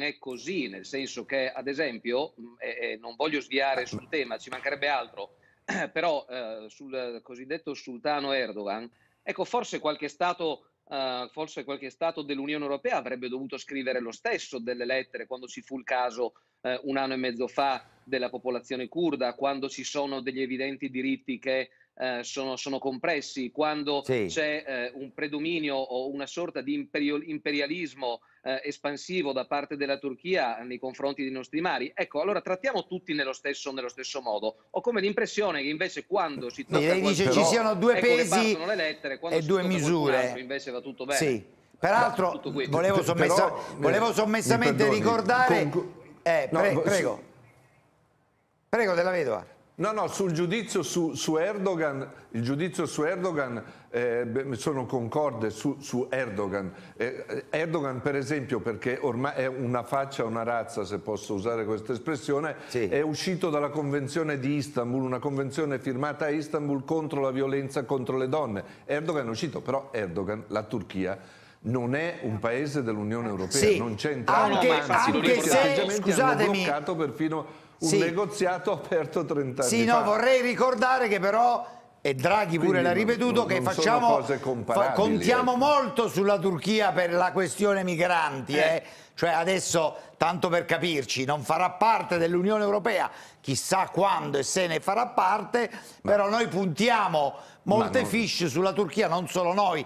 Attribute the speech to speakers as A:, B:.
A: non è così, nel senso che, ad esempio, eh, non voglio sviare sul tema, ci mancherebbe altro, però eh, sul cosiddetto sultano Erdogan, ecco, forse qualche Stato... Uh, forse qualche Stato dell'Unione Europea avrebbe dovuto scrivere lo stesso delle lettere quando ci fu il caso uh, un anno e mezzo fa della popolazione curda, quando ci sono degli evidenti diritti che eh, sono, sono, compressi, quando sì. c'è eh, un predominio o una sorta di imperialismo eh, espansivo da parte della Turchia nei confronti dei nostri mari. Ecco, allora trattiamo tutti nello stesso, nello stesso modo. Ho come l'impressione che invece quando si tocca... Lei dice però, ci siano due ecco pesi le lettere, e due misure. Altro, invece va tutto bene. Sì.
B: Peraltro volevo, sommessa, però, volevo sommessamente ricordare... Con...
C: Eh, no, prego. Sì. Prego della vedova. No, no, sul giudizio su, su Erdogan, il giudizio su Erdogan eh, sono concorde su, su Erdogan. Eh, Erdogan, per esempio, perché ormai è una faccia, una razza, se posso usare questa espressione, sì. è uscito dalla Convenzione di Istanbul, una convenzione firmata a Istanbul contro la violenza contro le donne. Erdogan è uscito, però Erdogan, la Turchia, non è un paese dell'Unione Europea, sì, non c'entra. Anche, anche se, scusatemi, hanno bloccato perfino un sì. negoziato aperto 30 anni sì, fa. Sì, no, vorrei
B: ricordare che però e Draghi pure l'ha ripetuto non, che non facciamo fa, contiamo eh. molto sulla Turchia per la questione migranti eh. Eh. cioè adesso tanto per capirci non farà parte dell'Unione Europea chissà quando e se ne
A: farà parte ma, però noi puntiamo molte non... fish sulla Turchia non solo noi